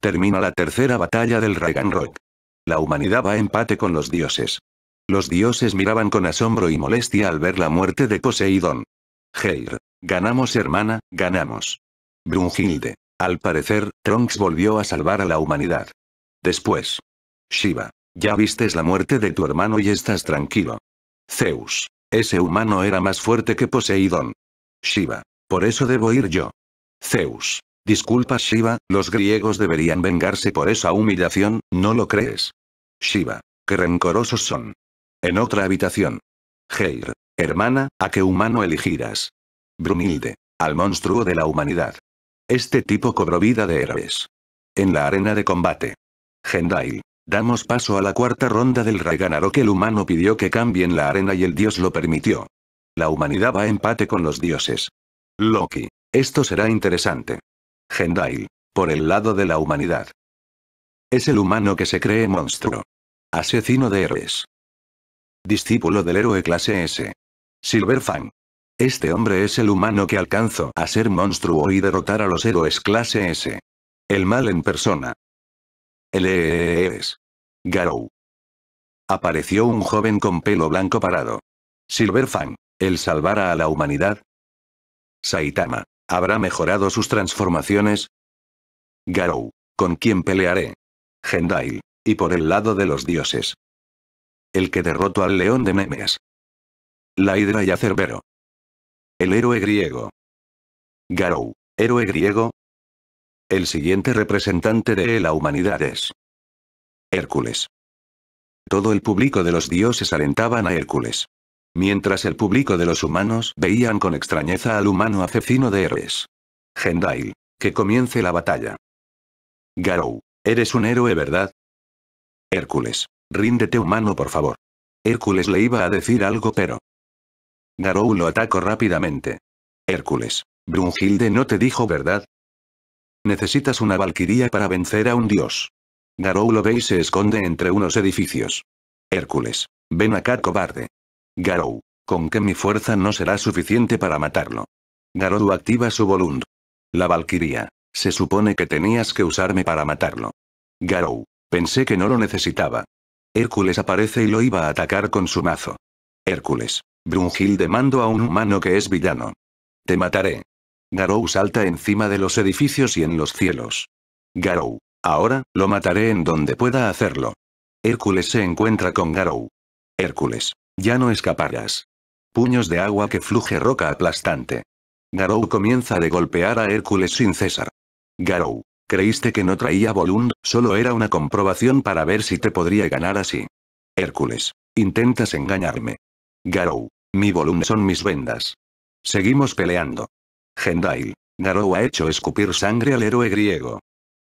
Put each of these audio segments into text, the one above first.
Termina la tercera batalla del Raganrod. La humanidad va a empate con los dioses. Los dioses miraban con asombro y molestia al ver la muerte de Poseidón. Heir. Ganamos hermana, ganamos. Brunhilde. Al parecer, Trunks volvió a salvar a la humanidad. Después. Shiva. Ya vistes la muerte de tu hermano y estás tranquilo. Zeus. Ese humano era más fuerte que Poseidón. Shiva. Por eso debo ir yo. Zeus. Disculpa Shiva, los griegos deberían vengarse por esa humillación, ¿no lo crees? Shiva. Qué rencorosos son. En otra habitación. Heir, Hermana, ¿a qué humano elegirás? Brumilde, Al monstruo de la humanidad. Este tipo cobró vida de héroes. En la arena de combate. Gendail. Damos paso a la cuarta ronda del que El humano pidió que cambien la arena y el dios lo permitió. La humanidad va a empate con los dioses. Loki. Esto será interesante. Gendai. Por el lado de la humanidad. Es el humano que se cree monstruo. Asesino de héroes. Discípulo del héroe clase S. Silverfang. Este hombre es el humano que alcanzó a ser monstruo y derrotar a los héroes clase S. El mal en persona. El e e e es. Garou. Apareció un joven con pelo blanco parado. Silverfang. El salvará a la humanidad. Saitama. ¿Habrá mejorado sus transformaciones? Garou. ¿Con quién pelearé? Gendail. Y por el lado de los dioses. El que derrotó al león de Nemes. La hidra y Acerbero. El héroe griego. Garou. ¿Héroe griego? El siguiente representante de la humanidad es. Hércules. Todo el público de los dioses alentaban a Hércules mientras el público de los humanos veían con extrañeza al humano asesino de héroes. Gendail. Que comience la batalla. Garou. Eres un héroe, ¿verdad? Hércules. Ríndete humano, por favor. Hércules le iba a decir algo, pero... Garou lo atacó rápidamente. Hércules. Brunhilde no te dijo, ¿verdad? Necesitas una valquiría para vencer a un dios. Garou lo ve y se esconde entre unos edificios. Hércules. Ven acá, cobarde. Garou. Con que mi fuerza no será suficiente para matarlo. Garou activa su Volund. La valquiría. Se supone que tenías que usarme para matarlo. Garou. Pensé que no lo necesitaba. Hércules aparece y lo iba a atacar con su mazo. Hércules. Brunhilde mando a un humano que es villano. Te mataré. Garou salta encima de los edificios y en los cielos. Garou. Ahora, lo mataré en donde pueda hacerlo. Hércules se encuentra con Garou. Hércules. Ya no escaparás. Puños de agua que fluye roca aplastante. Garou comienza de golpear a Hércules sin cesar. Garou. Creíste que no traía Volund, solo era una comprobación para ver si te podría ganar así. Hércules. Intentas engañarme. Garou. Mi Volund son mis vendas. Seguimos peleando. Gendail. Garou ha hecho escupir sangre al héroe griego.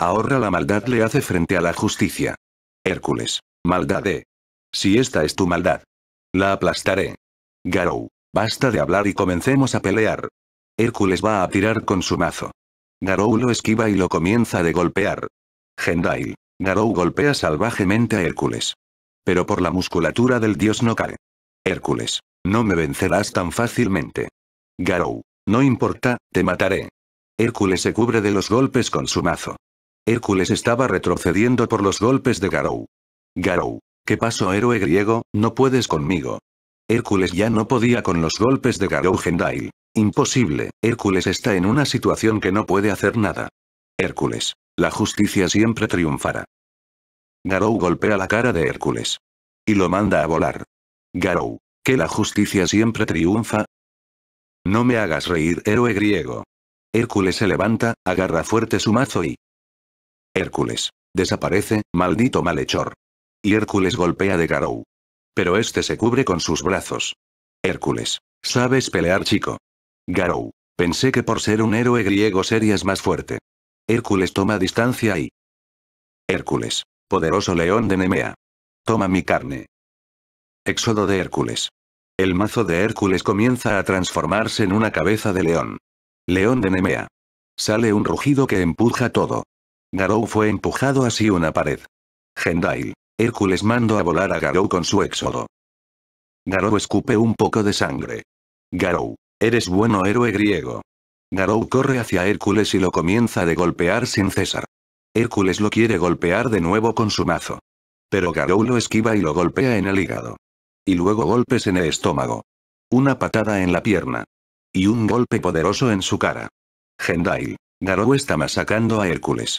Ahorra la maldad le hace frente a la justicia. Hércules. Maldad eh. Si esta es tu maldad, la aplastaré. Garou. Basta de hablar y comencemos a pelear. Hércules va a tirar con su mazo. Garou lo esquiva y lo comienza de golpear. Gendail. Garou golpea salvajemente a Hércules. Pero por la musculatura del dios no cae. Hércules. No me vencerás tan fácilmente. Garou. No importa, te mataré. Hércules se cubre de los golpes con su mazo. Hércules estaba retrocediendo por los golpes de Garou. Garou. ¿Qué pasó héroe griego? No puedes conmigo. Hércules ya no podía con los golpes de Garou Gendail. Imposible, Hércules está en una situación que no puede hacer nada. Hércules. La justicia siempre triunfará. Garou golpea la cara de Hércules. Y lo manda a volar. Garou. ¿Que la justicia siempre triunfa? No me hagas reír héroe griego. Hércules se levanta, agarra fuerte su mazo y... Hércules. Desaparece, maldito malhechor y Hércules golpea de Garou. Pero este se cubre con sus brazos. Hércules. Sabes pelear, chico. Garou. Pensé que por ser un héroe griego serías más fuerte. Hércules toma distancia y... Hércules. Poderoso león de Nemea. Toma mi carne. Éxodo de Hércules. El mazo de Hércules comienza a transformarse en una cabeza de león. León de Nemea. Sale un rugido que empuja todo. Garou fue empujado así una pared. Gendail. Hércules manda a volar a Garou con su éxodo. Garou escupe un poco de sangre. Garou, eres bueno héroe griego. Garou corre hacia Hércules y lo comienza de golpear sin cesar. Hércules lo quiere golpear de nuevo con su mazo. Pero Garou lo esquiva y lo golpea en el hígado. Y luego golpes en el estómago. Una patada en la pierna. Y un golpe poderoso en su cara. Gendail, Garou está masacrando a Hércules.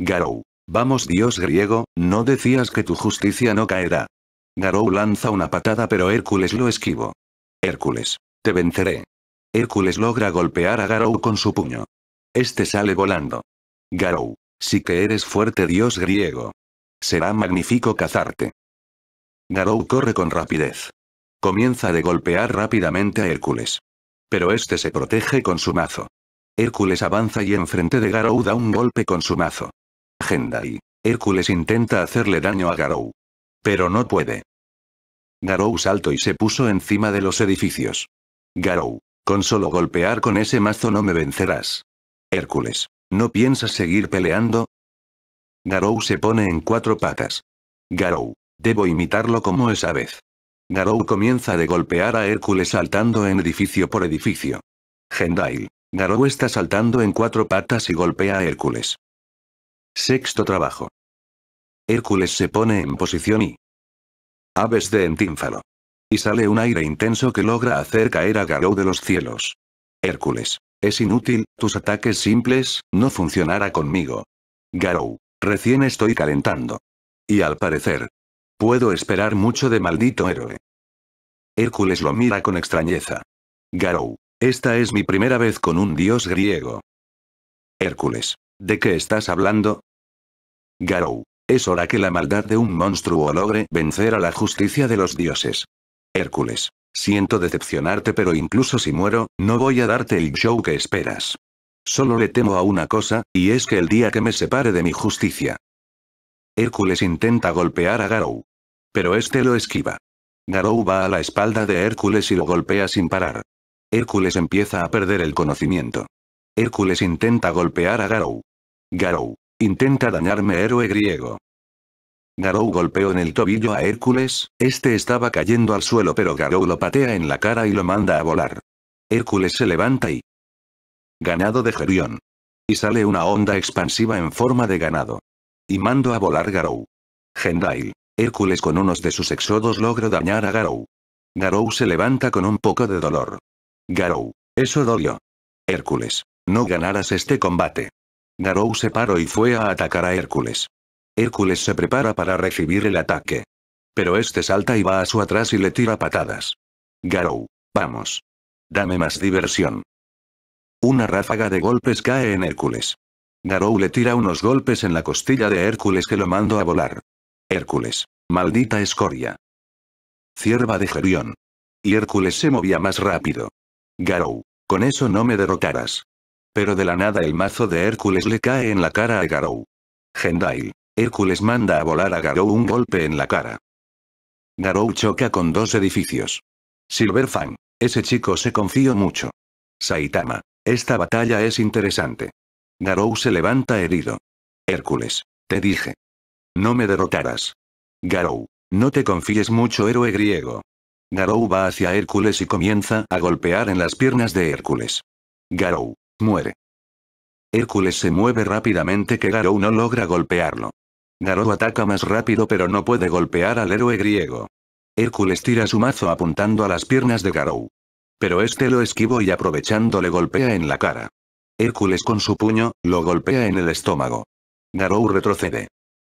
Garou, Vamos dios griego, no decías que tu justicia no caerá. Garou lanza una patada pero Hércules lo esquivo. Hércules. Te venceré. Hércules logra golpear a Garou con su puño. Este sale volando. Garou. Sí que eres fuerte dios griego. Será magnífico cazarte. Garou corre con rapidez. Comienza de golpear rápidamente a Hércules. Pero este se protege con su mazo. Hércules avanza y enfrente de Garou da un golpe con su mazo agenda Hércules intenta hacerle daño a Garou. Pero no puede. Garou saltó y se puso encima de los edificios. Garou, con solo golpear con ese mazo no me vencerás. Hércules, ¿no piensas seguir peleando? Garou se pone en cuatro patas. Garou, debo imitarlo como esa vez. Garou comienza de golpear a Hércules saltando en edificio por edificio. Gendai. Garou está saltando en cuatro patas y golpea a Hércules. Sexto trabajo. Hércules se pone en posición y... Aves de entínfalo. Y sale un aire intenso que logra hacer caer a Garou de los cielos. Hércules. Es inútil, tus ataques simples, no funcionará conmigo. Garou. Recién estoy calentando. Y al parecer. Puedo esperar mucho de maldito héroe. Hércules lo mira con extrañeza. Garou. Esta es mi primera vez con un dios griego. Hércules. ¿De qué estás hablando? Garou. Es hora que la maldad de un monstruo logre vencer a la justicia de los dioses. Hércules. Siento decepcionarte pero incluso si muero, no voy a darte el show que esperas. Solo le temo a una cosa, y es que el día que me separe de mi justicia. Hércules intenta golpear a Garou. Pero este lo esquiva. Garou va a la espalda de Hércules y lo golpea sin parar. Hércules empieza a perder el conocimiento. Hércules intenta golpear a Garou. Garou. Intenta dañarme héroe griego. Garou golpeó en el tobillo a Hércules, este estaba cayendo al suelo pero Garou lo patea en la cara y lo manda a volar. Hércules se levanta y... Ganado de Gerión. Y sale una onda expansiva en forma de ganado. Y mando a volar Garou. Gendail. Hércules con unos de sus exodos logró dañar a Garou. Garou se levanta con un poco de dolor. Garou. Eso dolió. Hércules. No ganarás este combate. Garou se paró y fue a atacar a Hércules. Hércules se prepara para recibir el ataque. Pero este salta y va a su atrás y le tira patadas. Garou. Vamos. Dame más diversión. Una ráfaga de golpes cae en Hércules. Garou le tira unos golpes en la costilla de Hércules que lo mando a volar. Hércules. Maldita escoria. Cierva de Gerión. Y Hércules se movía más rápido. Garou. Con eso no me derrotarás. Pero de la nada el mazo de Hércules le cae en la cara a Garou. Gendai. Hércules manda a volar a Garou un golpe en la cara. Garou choca con dos edificios. Silver Ese chico se confió mucho. Saitama. Esta batalla es interesante. Garou se levanta herido. Hércules. Te dije. No me derrotarás. Garou. No te confíes mucho héroe griego. Garou va hacia Hércules y comienza a golpear en las piernas de Hércules. Garou. Muere. Hércules se mueve rápidamente que Garou no logra golpearlo. Garou ataca más rápido pero no puede golpear al héroe griego. Hércules tira su mazo apuntando a las piernas de Garou. Pero este lo esquivo y aprovechando le golpea en la cara. Hércules con su puño, lo golpea en el estómago. Garou retrocede.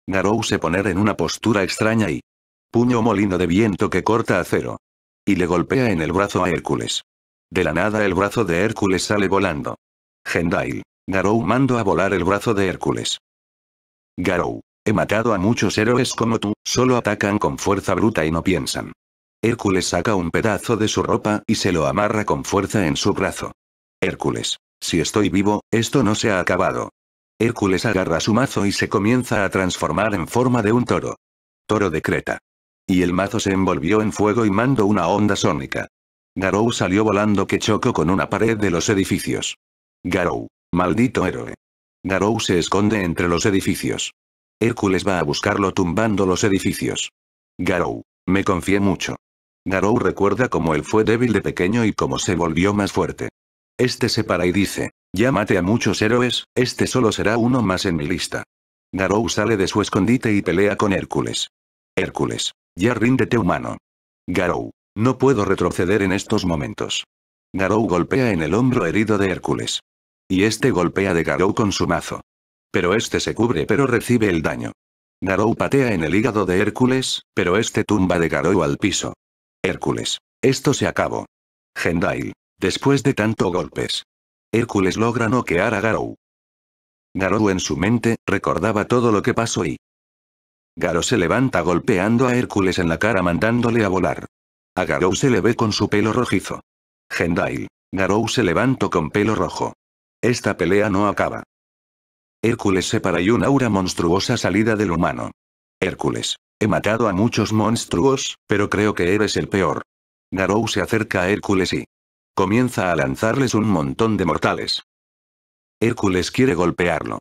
Garou se pone en una postura extraña y... Puño molino de viento que corta acero. Y le golpea en el brazo a Hércules. De la nada el brazo de Hércules sale volando. Gendai. Garou mando a volar el brazo de Hércules. Garou. He matado a muchos héroes como tú, solo atacan con fuerza bruta y no piensan. Hércules saca un pedazo de su ropa y se lo amarra con fuerza en su brazo. Hércules. Si estoy vivo, esto no se ha acabado. Hércules agarra su mazo y se comienza a transformar en forma de un toro. Toro de Creta. Y el mazo se envolvió en fuego y mandó una onda sónica. Garou salió volando que chocó con una pared de los edificios. Garou. Maldito héroe. Garou se esconde entre los edificios. Hércules va a buscarlo tumbando los edificios. Garou. Me confié mucho. Garou recuerda cómo él fue débil de pequeño y cómo se volvió más fuerte. Este se para y dice, ya mate a muchos héroes, este solo será uno más en mi lista. Garou sale de su escondite y pelea con Hércules. Hércules. Ya ríndete humano. Garou. No puedo retroceder en estos momentos. Garou golpea en el hombro herido de Hércules. Y este golpea de Garou con su mazo. Pero este se cubre pero recibe el daño. Garou patea en el hígado de Hércules, pero este tumba de Garou al piso. Hércules. Esto se acabó. Gendail. Después de tanto golpes. Hércules logra noquear a Garou. Garou en su mente, recordaba todo lo que pasó y... Garou se levanta golpeando a Hércules en la cara mandándole a volar. A Garou se le ve con su pelo rojizo. Gendai. Garou se levantó con pelo rojo. Esta pelea no acaba. Hércules para y un aura monstruosa salida del humano. Hércules. He matado a muchos monstruos, pero creo que eres el peor. Garou se acerca a Hércules y comienza a lanzarles un montón de mortales. Hércules quiere golpearlo.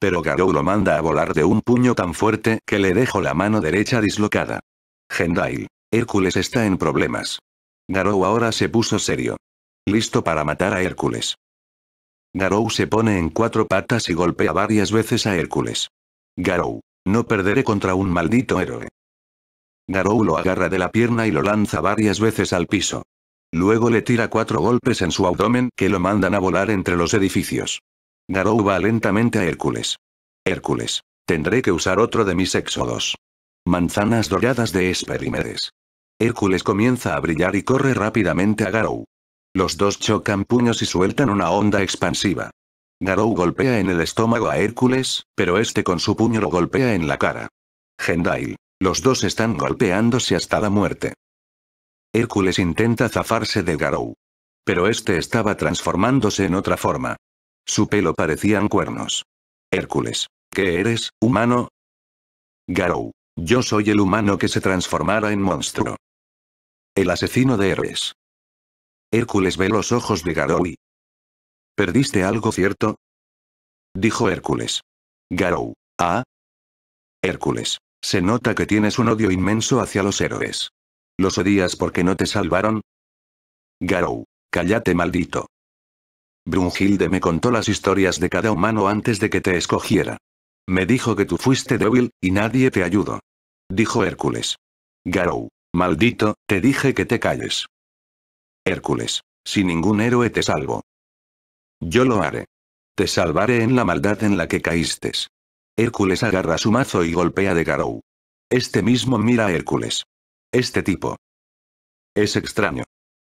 Pero Garou lo manda a volar de un puño tan fuerte que le dejo la mano derecha dislocada. Gendail. Hércules está en problemas. Garou ahora se puso serio. Listo para matar a Hércules. Garou se pone en cuatro patas y golpea varias veces a Hércules. Garou, no perderé contra un maldito héroe. Garou lo agarra de la pierna y lo lanza varias veces al piso. Luego le tira cuatro golpes en su abdomen que lo mandan a volar entre los edificios. Garou va lentamente a Hércules. Hércules, tendré que usar otro de mis éxodos. Manzanas doradas de Esperimedes. Hércules comienza a brillar y corre rápidamente a Garou. Los dos chocan puños y sueltan una onda expansiva. Garou golpea en el estómago a Hércules, pero este con su puño lo golpea en la cara. Gendai. Los dos están golpeándose hasta la muerte. Hércules intenta zafarse de Garou. Pero este estaba transformándose en otra forma. Su pelo parecían cuernos. Hércules. ¿Qué eres, humano? Garou. Yo soy el humano que se transformara en monstruo. El asesino de héroes. Hércules ve los ojos de Garou. ¿Perdiste algo cierto? Dijo Hércules. Garou. Ah. Hércules. Se nota que tienes un odio inmenso hacia los héroes. ¿Los odias porque no te salvaron? Garou. Cállate maldito. Brunhilde me contó las historias de cada humano antes de que te escogiera. Me dijo que tú fuiste débil, y nadie te ayudó. Dijo Hércules. Garou. Maldito, te dije que te calles. Hércules. Si ningún héroe te salvo. Yo lo haré. Te salvaré en la maldad en la que caíste. Hércules agarra su mazo y golpea de Garou. Este mismo mira a Hércules. Este tipo. Es extraño.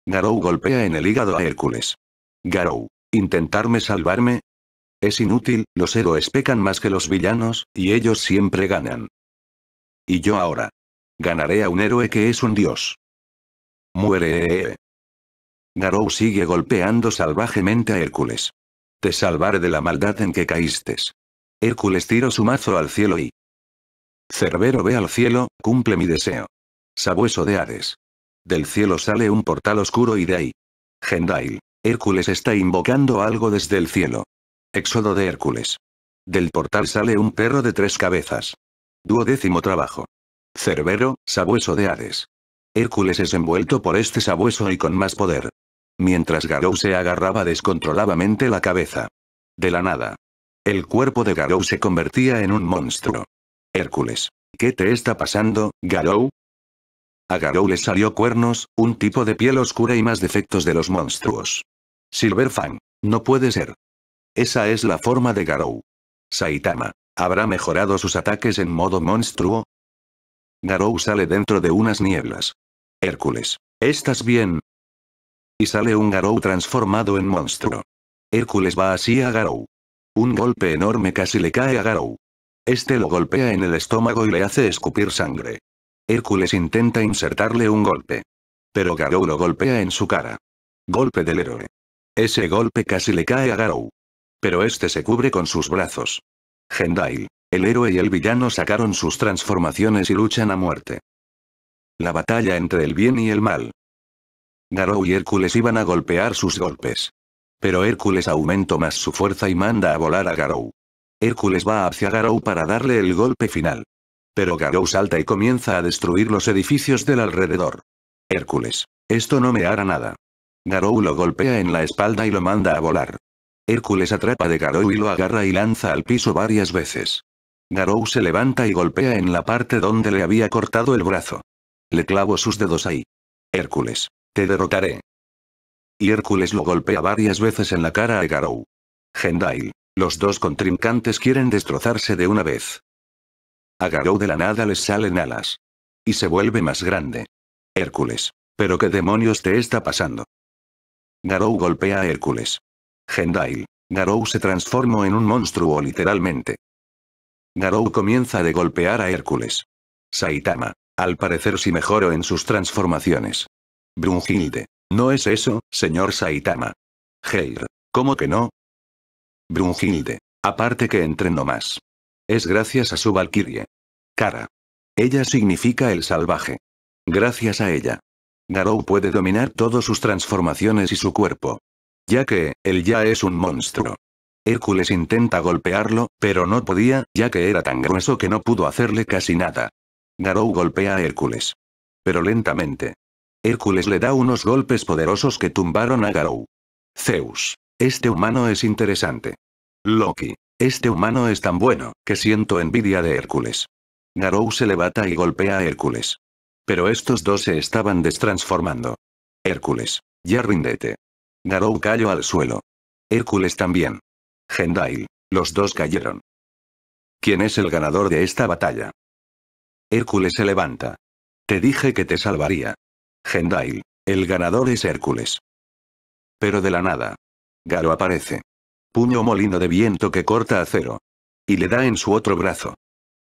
Garou golpea en el hígado a Hércules. Garou. ¿Intentarme salvarme? Es inútil, los héroes pecan más que los villanos, y ellos siempre ganan. Y yo ahora. Ganaré a un héroe que es un dios. Muere. Garou sigue golpeando salvajemente a Hércules. Te salvaré de la maldad en que caíste. Hércules tiró su mazo al cielo y... Cerbero ve al cielo, cumple mi deseo. Sabueso de Hades. Del cielo sale un portal oscuro y de ahí. Gendail. Hércules está invocando algo desde el cielo. Éxodo de Hércules. Del portal sale un perro de tres cabezas. Duodécimo trabajo. Cerbero, sabueso de Hades. Hércules es envuelto por este sabueso y con más poder. Mientras Garou se agarraba descontroladamente la cabeza. De la nada. El cuerpo de Garou se convertía en un monstruo. Hércules. ¿Qué te está pasando, Garou? A Garou le salió cuernos, un tipo de piel oscura y más defectos de los monstruos. Silver Silverfang. No puede ser. Esa es la forma de Garou. Saitama. ¿Habrá mejorado sus ataques en modo monstruo? Garou sale dentro de unas nieblas. Hércules. ¿Estás bien? Y sale un Garou transformado en monstruo. Hércules va así a Garou. Un golpe enorme casi le cae a Garou. Este lo golpea en el estómago y le hace escupir sangre. Hércules intenta insertarle un golpe. Pero Garou lo golpea en su cara. Golpe del héroe. Ese golpe casi le cae a Garou. Pero este se cubre con sus brazos. Gendail. El héroe y el villano sacaron sus transformaciones y luchan a muerte. La batalla entre el bien y el mal. Garou y Hércules iban a golpear sus golpes. Pero Hércules aumentó más su fuerza y manda a volar a Garou. Hércules va hacia Garou para darle el golpe final. Pero Garou salta y comienza a destruir los edificios del alrededor. Hércules. Esto no me hará nada. Garou lo golpea en la espalda y lo manda a volar. Hércules atrapa de Garou y lo agarra y lanza al piso varias veces. Garou se levanta y golpea en la parte donde le había cortado el brazo. Le clavo sus dedos ahí. Hércules. Te derrotaré. Y Hércules lo golpea varias veces en la cara a Garou. Gendail. Los dos contrincantes quieren destrozarse de una vez. A Garou de la nada les salen alas. Y se vuelve más grande. Hércules. ¿Pero qué demonios te está pasando? Garou golpea a Hércules. Gendail. Garou se transformó en un monstruo literalmente. Garou comienza de golpear a Hércules. Saitama. Al parecer si sí en sus transformaciones. Brunhilde. No es eso, señor Saitama. Heir. ¿Cómo que no? Brunhilde. Aparte que entreno más. Es gracias a su Valkyrie. Cara. Ella significa el salvaje. Gracias a ella. Garou puede dominar todas sus transformaciones y su cuerpo. Ya que, él ya es un monstruo. Hércules intenta golpearlo, pero no podía, ya que era tan grueso que no pudo hacerle casi nada. Garou golpea a Hércules. Pero lentamente. Hércules le da unos golpes poderosos que tumbaron a Garou. Zeus. Este humano es interesante. Loki. Este humano es tan bueno, que siento envidia de Hércules. Garou se levanta y golpea a Hércules. Pero estos dos se estaban destransformando. Hércules. Ya ríndete. Garou cayó al suelo. Hércules también. Gendail. Los dos cayeron. ¿Quién es el ganador de esta batalla? Hércules se levanta. Te dije que te salvaría. Gendai. El ganador es Hércules. Pero de la nada. Garo aparece. Puño molino de viento que corta acero. Y le da en su otro brazo.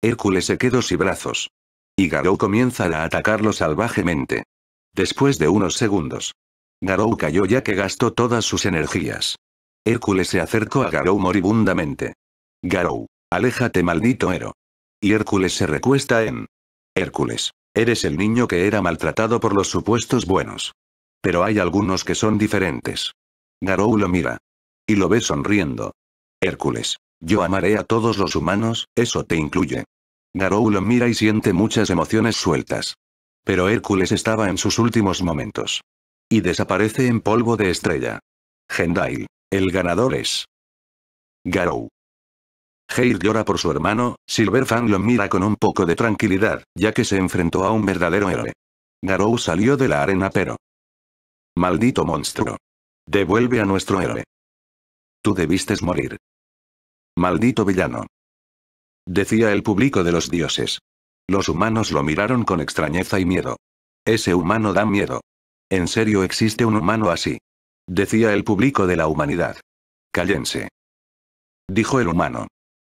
Hércules se quedó sin brazos. Y Garou comienza a atacarlo salvajemente. Después de unos segundos. Garou cayó ya que gastó todas sus energías. Hércules se acercó a Garou moribundamente. Garou, aléjate maldito héroe. Y Hércules se recuesta en. Hércules, eres el niño que era maltratado por los supuestos buenos. Pero hay algunos que son diferentes. Garou lo mira. Y lo ve sonriendo. Hércules, yo amaré a todos los humanos, eso te incluye. Garou lo mira y siente muchas emociones sueltas. Pero Hércules estaba en sus últimos momentos. Y desaparece en polvo de estrella. Gendail, el ganador es... Garou. Heir llora por su hermano, Silver Fan lo mira con un poco de tranquilidad, ya que se enfrentó a un verdadero héroe. Garou salió de la arena pero... Maldito monstruo. Devuelve a nuestro héroe. Tú debiste morir. Maldito villano. Decía el público de los dioses. Los humanos lo miraron con extrañeza y miedo. Ese humano da miedo. ¿En serio existe un humano así? Decía el público de la humanidad. Cállense. Dijo el humano.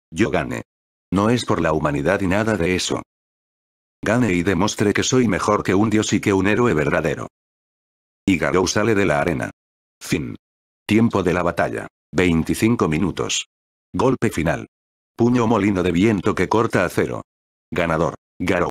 Yo gane. No es por la humanidad y nada de eso. Gane y demuestre que soy mejor que un dios y que un héroe verdadero. Y Garou sale de la arena. Fin. Tiempo de la batalla. 25 minutos. Golpe final. Puño molino de viento que corta a cero. Ganador. Garou.